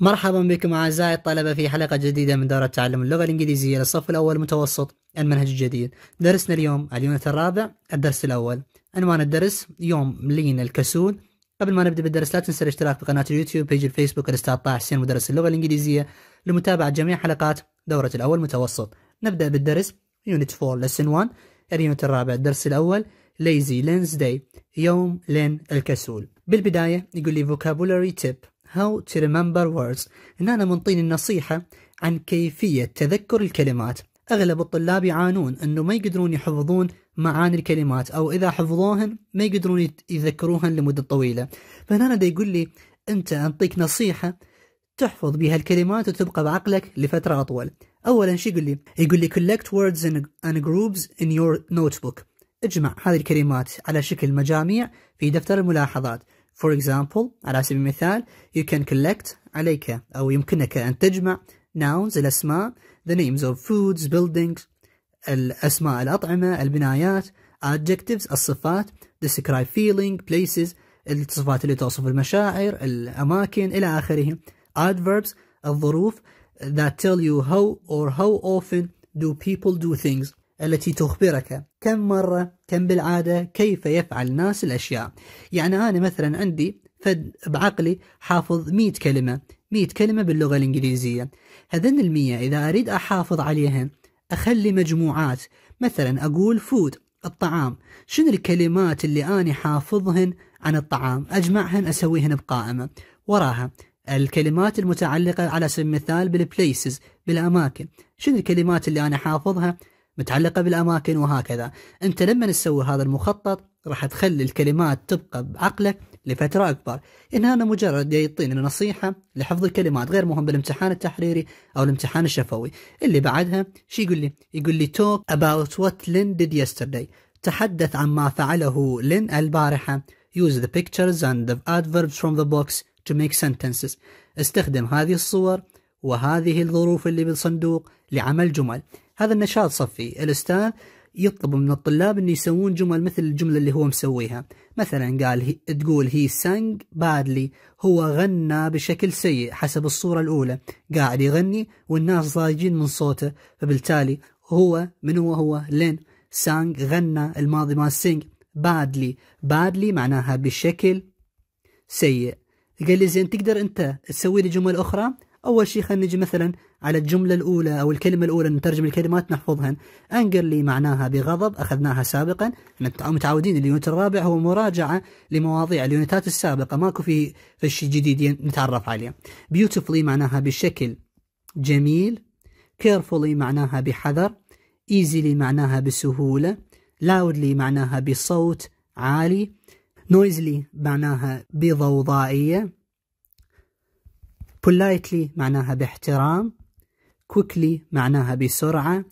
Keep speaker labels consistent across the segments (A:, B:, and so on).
A: مرحبا بكم أعزائي الطلبة في حلقة جديدة من دورة تعلم اللغة الإنجليزية للصف الأول المتوسط المنهج الجديد درسنا اليوم اليونت الرابع الدرس الأول عنوان الدرس يوم لين الكسول قبل ما نبدأ بالدرس لا تنسى الاشتراك بقناة اليوتيوب بيج الفيسبوك الأستاذ طه حسين مدرس اللغة الإنجليزية لمتابعة جميع حلقات دورة الأول متوسط نبدأ بالدرس يونت 4 لسن 1 اليونت الرابع الدرس الأول ليزي لينز داي يوم لين الكسول بالبداية يقول لي فوكابولري تيب How to remember words هنا أنا منطيني النصيحة عن كيفية تذكر الكلمات أغلب الطلاب يعانون أنه ما يقدرون يحفظون معاني الكلمات أو إذا حفظوهن ما يقدرون يذكروهن لمدة طويلة فهنا أنا يقول لي أنت أنطيك نصيحة تحفظ بها الكلمات وتبقى بعقلك لفترة أطول أولا شو يقول لي؟ يقول لي collect words and groups in your notebook اجمع هذه الكلمات على شكل مجاميع في دفتر الملاحظات For example, على سبيل المثال you can collect عليك أو يمكنك أن تجمع nouns الأسماء the names of foods, buildings الأسماء الأطعمة, البنايات adjectives الصفات describe feeling, places الصفات اللي توصف المشاعر الأماكن إلى آخره adverbs الظروف that tell you how or how often do people do things التي تخبرك كم مرة كم بالعادة كيف يفعل الناس الأشياء يعني أنا مثلا عندي فد بعقلي حافظ 100 كلمة 100 كلمة باللغة الإنجليزية هذن المية إذا أريد أحافظ عليهن أخلي مجموعات مثلا أقول فود الطعام شنو الكلمات اللي أنا حافظهن عن الطعام أجمعهن أسويهن بقائمة وراها الكلمات المتعلقة على سبيل المثال بالبليسز بالأماكن شنو الكلمات اللي أنا حافظها متعلقة بالأماكن وهكذا أنت لما تسوي هذا المخطط راح تخلي الكلمات تبقى بعقلك لفترة أكبر إن أنا مجرد يعطيني نصيحة لحفظ الكلمات غير مهم بالامتحان التحريري أو الامتحان الشفوي اللي بعدها شو يقول لي يقول لي talk about what Lynn did yesterday تحدث عن ما فعله لين البارحة use the pictures and the adverbs from the box to make sentences استخدم هذه الصور وهذه الظروف اللي بالصندوق لعمل جمل هذا النشاط صفي الاستاذ يطلب من الطلاب أن يسوون جمل مثل الجملة اللي هو مسويها مثلا قال هي تقول هي سانج بادلي هو غنى بشكل سيء حسب الصورة الأولى قاعد يغني والناس ضايجين من صوته فبالتالي هو من هو هو لين سانج غنى الماضي مال سينج بادلي بادلي معناها بشكل سيء قال لي زين تقدر انت تسوي لي جمل اخرى أول شيء خلينا نجي مثلا على الجملة الأولى أو الكلمة الأولى نترجم الكلمات نحفظهن أنقر لي معناها بغضب أخذناها سابقا متعودين اليونت الرابع هو مراجعة لمواضيع اليونتات السابقة ماكو في في شيء جديد نتعرف عليه beautifully معناها بشكل جميل carefully معناها بحذر easily معناها بسهولة loudly معناها بصوت عالي noisily معناها بضوضائية politely معناها باحترام quickly معناها بسرعة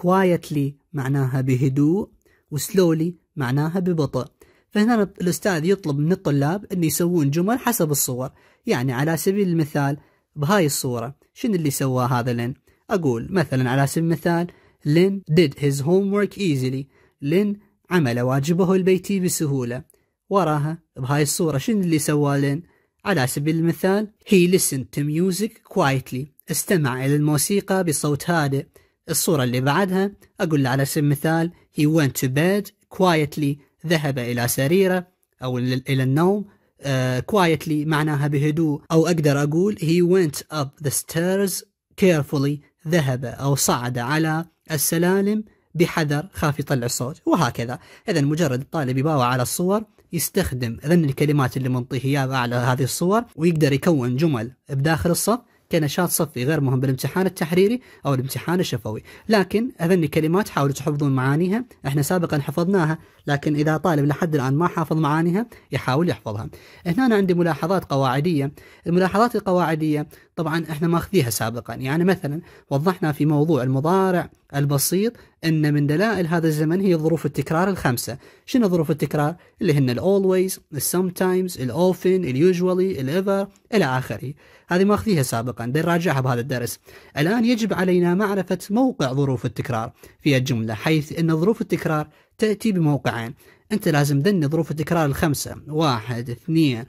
A: quietly معناها بهدوء وslowly معناها ببطء فهنا الأستاذ يطلب من الطلاب أن يسوون جمل حسب الصور يعني على سبيل المثال بهاي الصورة شنو اللي سواه هذا لين أقول مثلا على سبيل المثال لين did his homework easily لين عمل واجبه البيتي بسهولة وراها بهاي الصورة شنو اللي سواه لين على سبيل المثال He listened to music quietly استمع إلى الموسيقى بصوت هادئ الصورة اللي بعدها أقول على سبيل المثال He went to bed quietly ذهب إلى سريره أو إلى النوم uh, quietly معناها بهدوء أو أقدر أقول He went up the stairs carefully ذهب أو صعد على السلالم بحذر خاف يطلع صوت وهكذا إذا مجرد الطالب يباوع على الصور يستخدم ذن الكلمات اللي منطيه اياها على هذه الصور ويقدر يكون جمل بداخل الصف كنشاط صفي غير مهم بالامتحان التحريري او الامتحان الشفوي، لكن اذن الكلمات حاولوا تحفظون معانيها، احنا سابقا حفظناها، لكن اذا طالب لحد الان ما حافظ معانيها يحاول يحفظها. هنا أنا عندي ملاحظات قواعديه، الملاحظات القواعديه طبعا احنا ماخذيها سابقا يعني مثلا وضحنا في موضوع المضارع البسيط ان من دلائل هذا الزمن هي ظروف التكرار الخمسه شنو ظروف التكرار اللي هن always sometimes often usually ever الى اخره هذه ماخذيها سابقا بنراجعها بهذا الدرس الان يجب علينا معرفه موقع ظروف التكرار في الجمله حيث ان ظروف التكرار تاتي بموقعين انت لازم ذني ظروف التكرار الخمسه واحد اثنين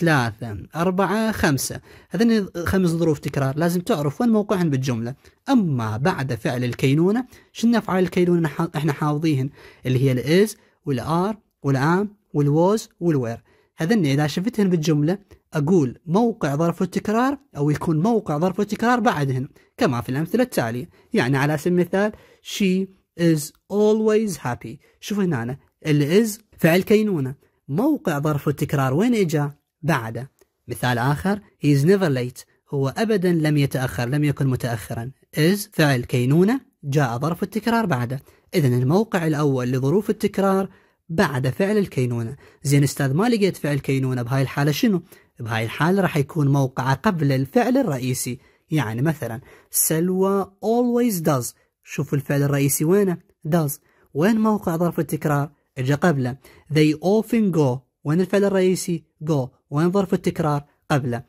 A: ثلاثة أربعة خمسة هذين خمس ظروف تكرار لازم تعرف وين موقعهن بالجملة أما بعد فعل الكينونة شنو أفعال الكينونة إحنا حافظيهن اللي هي الإز والآر والآم والووز والوير هذين إذا شفتهن بالجملة أقول موقع ظرف التكرار أو يكون موقع ظرف التكرار بعدهن كما في الأمثلة التالية يعني على سبيل المثال she is always happy شوف هنا الإز فعل كينونة موقع ظرف التكرار وين إجا بعد مثال آخر he is never late هو أبدا لم يتأخر لم يكن متأخرا is فعل كينونة جاء ظرف التكرار بعده إذا الموقع الأول لظروف التكرار بعد فعل الكينونة زين أستاذ ما لقيت فعل كينونة بهاي الحالة شنو؟ بهاي الحالة راح يكون موقعه قبل الفعل الرئيسي يعني مثلا سلوى always does شوف الفعل الرئيسي وينه؟ does وين موقع ظرف التكرار؟ اجى قبله they often go وين الفعل الرئيسي go وين ظرف التكرار قبله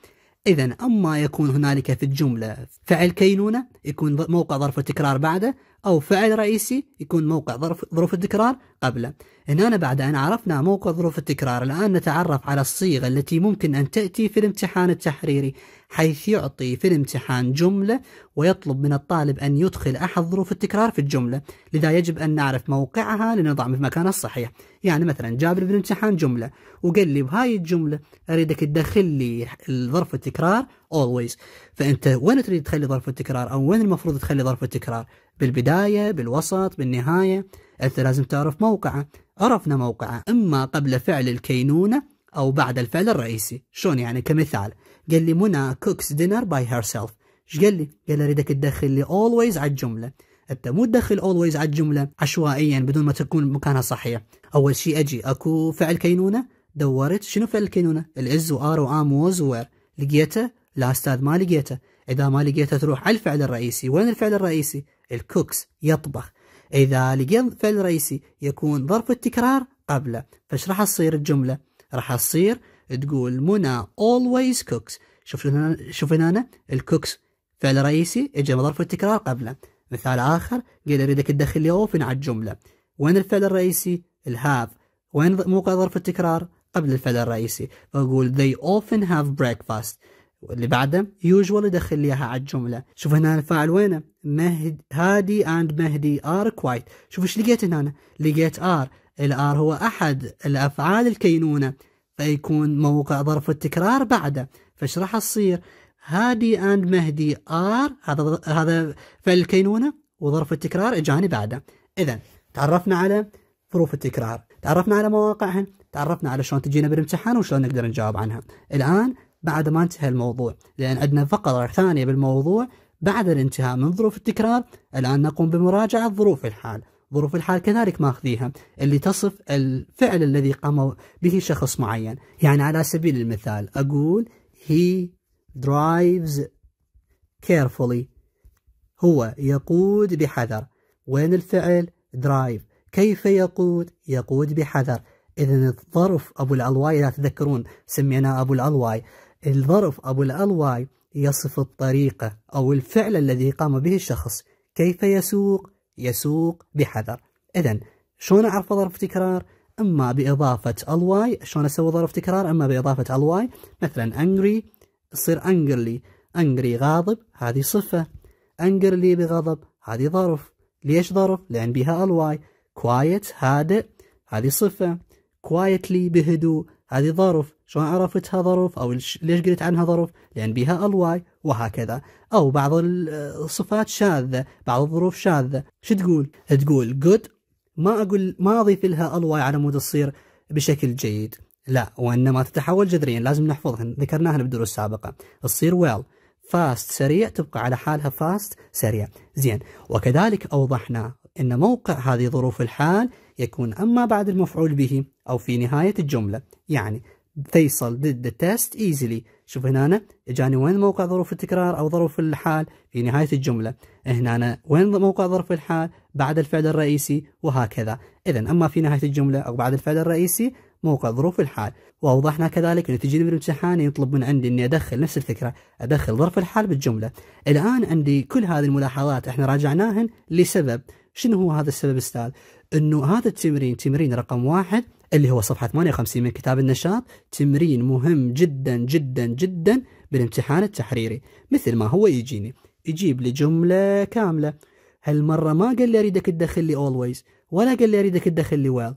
A: إذا أما يكون هنالك في الجملة فعل كينونة يكون موقع ظرف التكرار بعده أو فعل رئيسي يكون موقع ظرف ظروف التكرار قبله هنا بعد أن عرفنا موقع ظروف التكرار الآن نتعرف على الصيغة التي ممكن أن تأتي في الامتحان التحريري حيث يعطي في الامتحان جملة ويطلب من الطالب أن يدخل أحد ظروف التكرار في الجملة لذا يجب أن نعرف موقعها لنضع في مكانها الصحيح يعني مثلا جاب لي بالامتحان جملة وقال لي بهاي الجملة أريدك تدخل لي ظرف التكرار always فأنت وين تريد تخلي ظرف التكرار أو وين المفروض تخلي ظرف التكرار بالبداية بالوسط بالنهاية أنت لازم تعرف موقعه عرفنا موقعه إما قبل فعل الكينونة أو بعد الفعل الرئيسي شلون يعني كمثال قال لي منى كوكس دينر باي هير سيلف ايش قال لي؟ قال لي اريدك تدخل لي اولويز على الجمله انت مو تدخل اولويز على الجمله عشوائيا بدون ما تكون مكانها صحيح اول شيء اجي اكو فعل كينونه دورت شنو فعل الكينونه؟ الاز وار وام ووز وير لقيته؟ لا استاذ ما لقيته اذا ما لقيته تروح على الفعل الرئيسي وين الفعل الرئيسي؟ الكوكس يطبخ إذا لقينا فعل رئيسي يكون ظرف التكرار قبله فايش راح تصير الجملة؟ راح تصير تقول منى always cooks شوف هنا شوف هنا أنا الكوكس فعل رئيسي اجى ظرف التكرار قبله مثال آخر قال أريدك تدخل لي أوفن على الجملة وين الفعل الرئيسي؟ الهاف وين موقع ظرف التكرار؟ قبل الفعل الرئيسي فأقول they often have breakfast واللي بعده يوجوال يدخل لي اياها على الجمله شوف هنا الفاعل وينه مهد هادي اند مهدي ار كوايت شوف ايش لقيت هنا لقيت ار الار هو احد الافعال الكينونه فيكون موقع ظرف التكرار بعده فايش راح تصير هادي اند مهدي ار هذا هذا فعل الكينونه وظرف التكرار اجاني بعده اذا تعرفنا على ظروف التكرار تعرفنا على مواقعهن تعرفنا على شلون تجينا بالامتحان وشلون نقدر نجاوب عنها الان بعد ما انتهى الموضوع لأن عندنا فقرة ثانية بالموضوع بعد الانتهاء من ظروف التكرار الآن نقوم بمراجعة ظروف الحال ظروف الحال كذلك ماخذيها اللي تصف الفعل الذي قام به شخص معين يعني على سبيل المثال أقول he drives carefully هو يقود بحذر وين الفعل drive كيف يقود يقود بحذر إذا الظرف أبو العلواي إذا تذكرون سميناه أبو العلواي الظرف أو الألواي يصف الطريقة أو الفعل الذي قام به الشخص كيف يسوق؟ يسوق بحذر إذا شلون أعرف ظرف تكرار؟ إما بإضافة الواي شلون أسوي ظرف تكرار؟ إما بإضافة الواي مثلا أنجري تصير أنجرلي أنجري غاضب هذه صفة أنجرلي بغضب هذه ظرف ليش ظرف؟ لأن بها الواي كوايت هادئ هذه صفة كوايتلي بهدوء هذه ظرف شلون عرفتها ظرف أو ليش قلت عنها ظرف لأن بها الواي وهكذا أو بعض الصفات شاذة بعض الظروف شاذة شو تقول تقول جود ما أقول ما أضيف لها الواي على مود تصير بشكل جيد لا وإنما تتحول جذريا لازم نحفظهن ذكرناها بالدروس السابقة تصير ويل فاست سريع تبقى على حالها فاست سريع زين وكذلك أوضحنا أن موقع هذه ظروف الحال يكون أما بعد المفعول به أو في نهاية الجملة يعني فيصل did the test easily شوف هنا أنا اجاني وين موقع ظروف التكرار أو ظروف الحال في نهاية الجملة هنا أنا وين موقع ظرف الحال بعد الفعل الرئيسي وهكذا إذا أما في نهاية الجملة أو بعد الفعل الرئيسي موقع ظروف الحال وأوضحنا كذلك أنه تجيني بالامتحان يطلب من عندي أني أدخل نفس الفكرة أدخل ظرف الحال بالجملة الآن عندي كل هذه الملاحظات احنا راجعناهن لسبب شنو هو هذا السبب استاذ؟ انه هذا التمرين تمرين رقم واحد اللي هو صفحة 58 من كتاب النشاط تمرين مهم جدا جدا جدا بالامتحان التحريري مثل ما هو يجيني يجيب لي جملة كاملة هالمرة ما قال لي أريدك تدخل لي always ولا قال لي أريدك تدخل لي well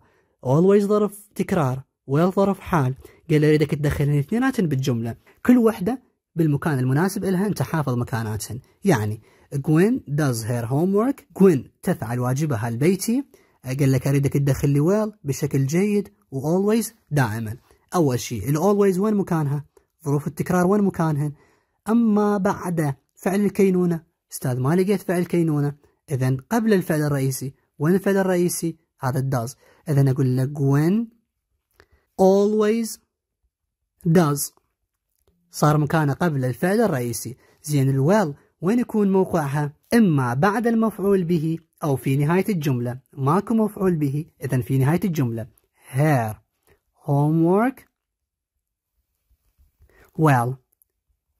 A: always ظرف تكرار well ظرف حال قال لي أريدك تدخلني اثنيناتن بالجملة كل واحدة بالمكان المناسب لها أنت حافظ مكاناتهن يعني Gwen does her homework Gwen تفعل واجبها البيتي قال لك أريدك تدخل لي ويل بشكل جيد وأولويز دائما أول شيء الأولويز وين مكانها ظروف التكرار وين مكانهن أما بعد فعل الكينونة أستاذ ما لقيت فعل كينونة إذا قبل الفعل الرئيسي وين الفعل الرئيسي هذا الداز إذا أقول لك when always does صار مكانه قبل الفعل الرئيسي زين الويل وين يكون موقعها إما بعد المفعول به أو في نهاية الجملة ماكو مفعول به إذا في نهاية الجملة her homework well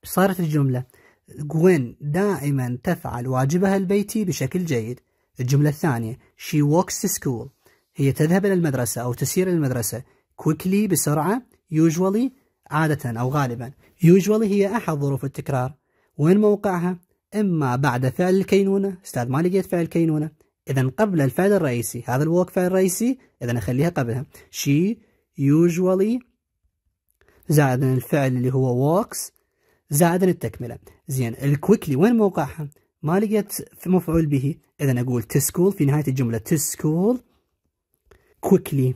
A: صارت الجملة Gwen دائما تفعل واجبها البيتي بشكل جيد الجملة الثانية she walks to school هي تذهب إلى المدرسة أو تسير إلى المدرسة quickly بسرعة usually عادة أو غالبا usually هي أحد ظروف التكرار وين موقعها؟ إما بعد فعل الكينونة أستاذ ما لقيت فعل كينونة إذا قبل الفعل الرئيسي هذا الوقف فعل الرئيسي إذا أخليها قبلها she usually زائد الفعل اللي هو walks زائد التكملة زين الكويكلي وين موقعها ما لقيت مفعول به إذا أقول to school في نهاية الجملة to school quickly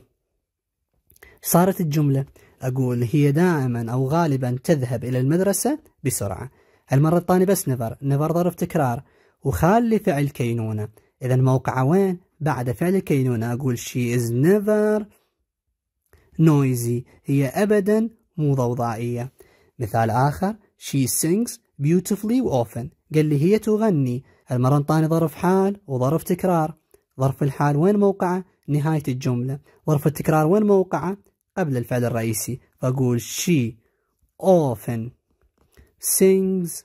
A: صارت الجملة أقول هي دائما أو غالبا تذهب إلى المدرسة بسرعة المرة الثانية بس نفر نفر ظرف تكرار وخالي فعل كينونة إذا موقعه وين بعد فعل الكينونة أقول she is never noisy هي أبدا مو ضوضائية مثال آخر she sings beautifully often قال لي هي تغني المرة الثانية ظرف حال وظرف تكرار ظرف الحال وين موقعه نهاية الجملة ظرف التكرار وين موقعه قبل الفعل الرئيسي فأقول she often sings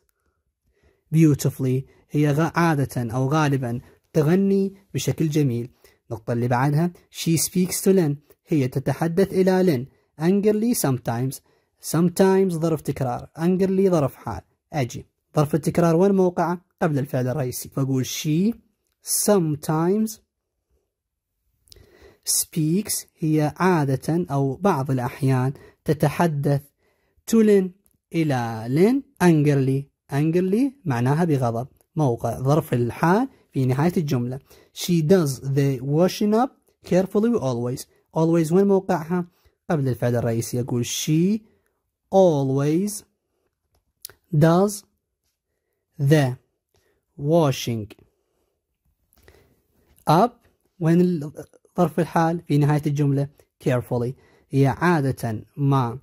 A: beautifully هي عادة أو غالبا تغني بشكل جميل النقطة اللي بعدها she speaks to Lynn هي تتحدث إلى لين angrily sometimes sometimes ظرف تكرار angrily ظرف حال أجي ظرف التكرار وين موقعه قبل الفعل الرئيسي فأقول she sometimes speaks هي عادة أو بعض الأحيان تتحدث to Lynn إلى لين أنجرلي أنجرلي معناها بغضب موقع ظرف الحال في نهاية الجملة She does the washing up carefully always always وين موقعها؟ قبل الفعل الرئيسي يقول she always does the washing up وين ظرف الحال في نهاية الجملة carefully هي عادة ما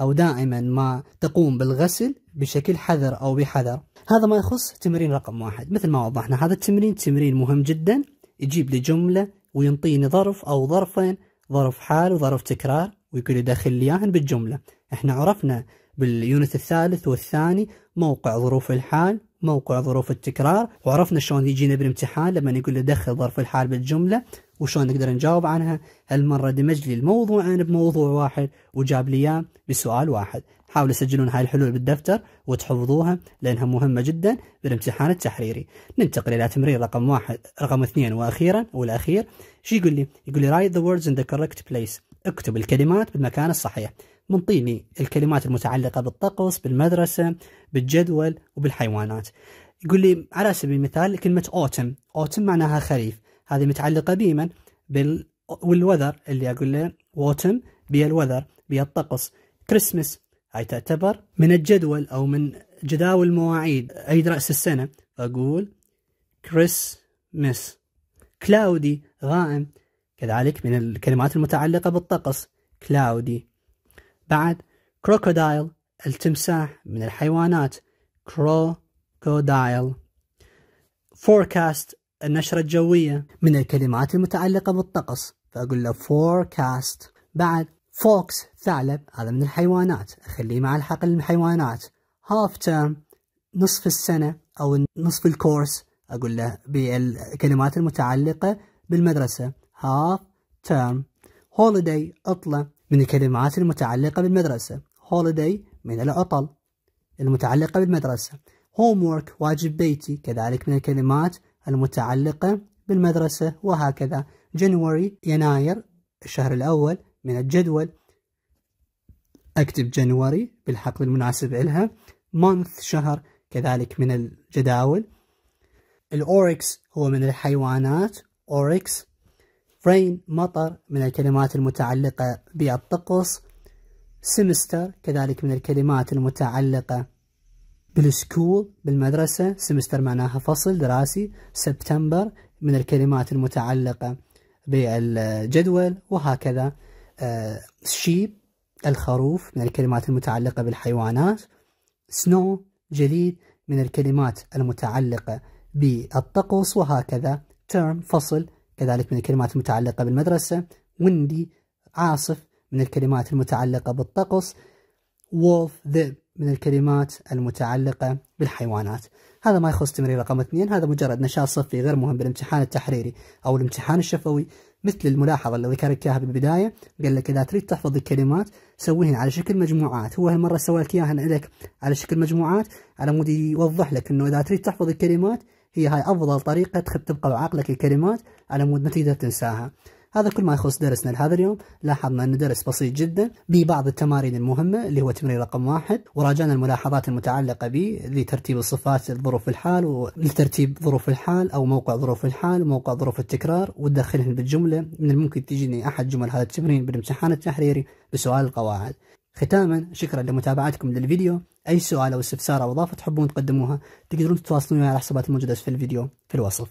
A: أو دائما ما تقوم بالغسل بشكل حذر أو بحذر هذا ما يخص تمرين رقم واحد مثل ما وضحنا هذا التمرين تمرين مهم جدا يجيب لي جملة وينطيني ظرف أو ظرفين ظرف حال وظرف تكرار ويقول يدخل لي اياهن بالجملة احنا عرفنا باليونت الثالث والثاني موقع ظروف الحال موقع ظروف التكرار وعرفنا شلون يجينا بالامتحان لما يقول له دخل ظرف الحال بالجملة وشلون نقدر نجاوب عنها هالمرة دمج لي الموضوعين بموضوع واحد وجاب لي اياه بسؤال واحد حاولوا تسجلون هاي الحلول بالدفتر وتحفظوها لانها مهمة جدا بالامتحان التحريري ننتقل الى تمرين رقم واحد رقم اثنين واخيرا والاخير شو يقول لي يقول لي write the words in the correct place اكتب الكلمات بالمكان الصحيح منطيني الكلمات المتعلقة بالطقس بالمدرسة بالجدول وبالحيوانات يقول لي على سبيل المثال كلمة autumn autumn معناها خريف هذه متعلقة بمن؟ بال والوذر اللي اقول له ووتم بالوذر بالطقس كريسمس هاي تعتبر من الجدول او من جداول مواعيد عيد راس السنه فاقول كريسمس كلاودي غائم كذلك من الكلمات المتعلقه بالطقس كلاودي بعد كروكودايل التمساح من الحيوانات كروكودايل فوركاست النشرة الجوية من الكلمات المتعلقة بالطقس فأقول له forecast بعد فوكس ثعلب هذا من الحيوانات أخليه مع الحقل الحيوانات half term نصف السنة أو نصف الكورس أقول له بالكلمات المتعلقة بالمدرسة half term holiday عطلة من الكلمات المتعلقة بالمدرسة holiday من العطل المتعلقة بالمدرسة homework واجب بيتي كذلك من الكلمات المتعلقة بالمدرسة وهكذا January يناير الشهر الأول من الجدول أكتب January بالحقل المناسب إلها Month شهر كذلك من الجداول الأوركس هو من الحيوانات أوركس Rain مطر من الكلمات المتعلقة بالطقس سمستر كذلك من الكلمات المتعلقة بالسكول بالمدرسة سمستر معناها فصل دراسي سبتمبر من الكلمات المتعلقة بالجدول وهكذا آه، شيب الخروف من الكلمات المتعلقة بالحيوانات سنو جليد من الكلمات المتعلقة بالطقوس وهكذا term فصل كذلك من الكلمات المتعلقة بالمدرسة ويندي عاصف من الكلمات المتعلقة بالطقس wolf ذئب من الكلمات المتعلقة بالحيوانات هذا ما يخص تمرين رقم اثنين هذا مجرد نشاط صفي غير مهم بالامتحان التحريري أو الامتحان الشفوي مثل الملاحظة اللي ذكرت إياها بالبداية قال لك إذا تريد تحفظ الكلمات سويهن على شكل مجموعات هو هالمرة سوى لك إياهن لك على شكل مجموعات على مود يوضح لك إنه إذا تريد تحفظ الكلمات هي هاي أفضل طريقة تبقى بعقلك الكلمات على مود ما تقدر تنساها هذا كل ما يخص درسنا لهذا اليوم لاحظنا أن درس بسيط جدا ببعض التمارين المهمة اللي هو تمرين رقم واحد وراجعنا الملاحظات المتعلقة به لترتيب الصفات الظروف الحال ولترتيب ظروف الحال أو موقع ظروف الحال وموقع ظروف التكرار وتدخلهم بالجملة من الممكن تجيني أحد جمل هذا التمرين بالامتحان التحريري بسؤال القواعد ختاما شكرا لمتابعتكم للفيديو أي سؤال أو استفسار أو إضافة تحبون تقدموها تقدرون تتواصلون على حسابات الموجودة في الفيديو في الوصف